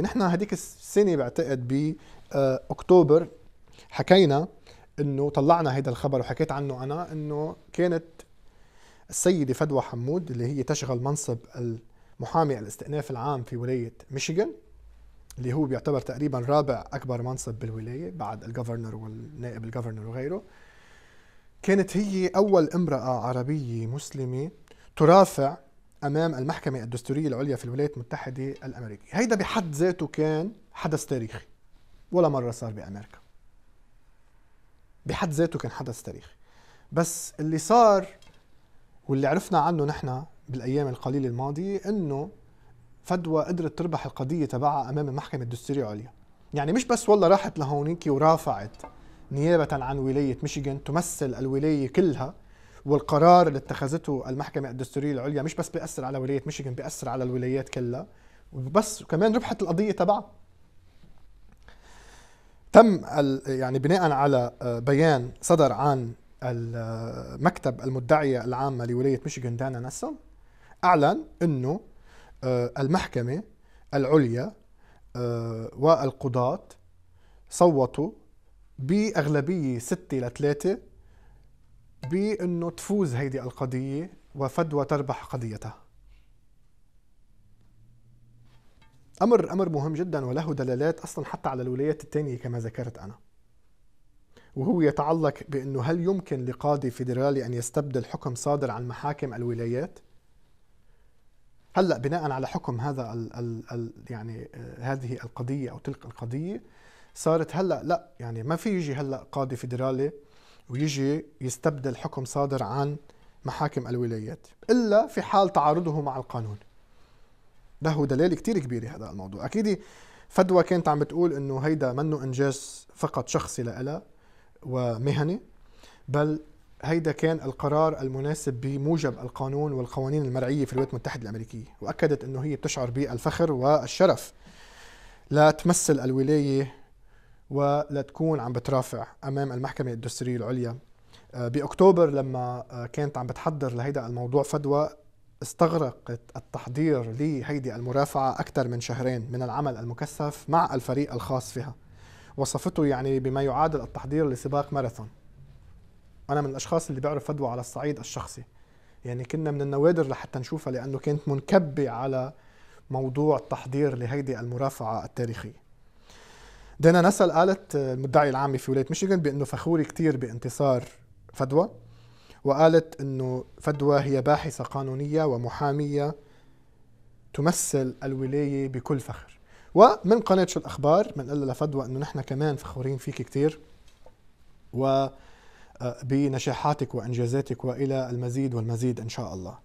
نحن هذيك السنه بعتقد ب آه، اكتوبر حكينا انه طلعنا هيدا الخبر وحكيت عنه انا انه كانت السيده فدوى حمود اللي هي تشغل منصب المحامي الاستئناف العام في ولايه ميشيغان اللي هو بيعتبر تقريبا رابع اكبر منصب بالولايه بعد الجفرنر والنائب الجفرنر وغيره كانت هي اول امراه عربيه مسلمه ترافع امام المحكمه الدستوريه العليا في الولايات المتحده الامريكيه هيدا بحد ذاته كان حدث تاريخي ولا مره صار بامريكا بحد ذاته كان حدث تاريخي بس اللي صار واللي عرفنا عنه نحن بالايام القليله الماضيه انه فدوى قدرت تربح القضيه تبعها امام المحكمه الدستوريه العليا يعني مش بس والله راحت لهونيك ورافعت نيابه عن ولايه ميشيغان تمثل الولايه كلها والقرار اللي اتخذته المحكمه الدستوريه العليا مش بس بياثر على ولايه ميشيغان بياثر على الولايات كلها وبس وكمان ربحت القضيه تبعها تم يعني بناء على آه، بيان صدر عن المكتب المدعية العامة لولاية ميشيغان دانا نسل أعلن أنه آه، المحكمة العليا آه، والقضاة صوتوا بأغلبية 6 ل 3 بانه تفوز هيدي القضيه وفدوى تربح قضيتها امر امر مهم جدا وله دلالات اصلا حتى على الولايات الثانيه كما ذكرت انا وهو يتعلق بانه هل يمكن لقاضي فيدرالي ان يستبدل حكم صادر عن محاكم الولايات هلا بناء على حكم هذا ال ال ال يعني آه، هذه القضيه او تلك القضيه صارت هلا لا يعني ما في يجي هلا قاضي فيدرالي ويجي يستبدل حكم صادر عن محاكم الولايات إلا في حال تعارضه مع القانون له دليل كتير كبير هذا الموضوع أكيد فدوى كانت عم بتقول إنه هيدا منه إنجاز فقط شخصي لإلها ومهني بل هيدا كان القرار المناسب بموجب القانون والقوانين المرعية في الولايات المتحدة الأمريكية وأكدت أنه هي بتشعر بالفخر والشرف لا تمثل الولاية ولتكون عم بترافع امام المحكمه الدستوريه العليا آه، باكتوبر لما آه، كانت عم بتحضر لهيدا الموضوع فدوى استغرقت التحضير لهيدي المرافعه اكثر من شهرين من العمل المكثف مع الفريق الخاص فيها وصفته يعني بما يعادل التحضير لسباق ماراثون انا من الاشخاص اللي بيعرف فدوى على الصعيد الشخصي يعني كنا من النوادر لحتى نشوفها لانه كانت منكبه على موضوع التحضير لهيدي المرافعه التاريخيه دينا نسل قالت آه، المدعي العامي في ولايه ميشيغان بانه فخوره كثير بانتصار فدوى وقالت انه فدوى هي باحثه قانونيه ومحاميه تمثل الولايه بكل فخر ومن قناه شو الاخبار قال لفدوى انه نحن كمان فخورين فيك كثير و آه، بنجاحاتك وانجازاتك والى المزيد والمزيد ان شاء الله.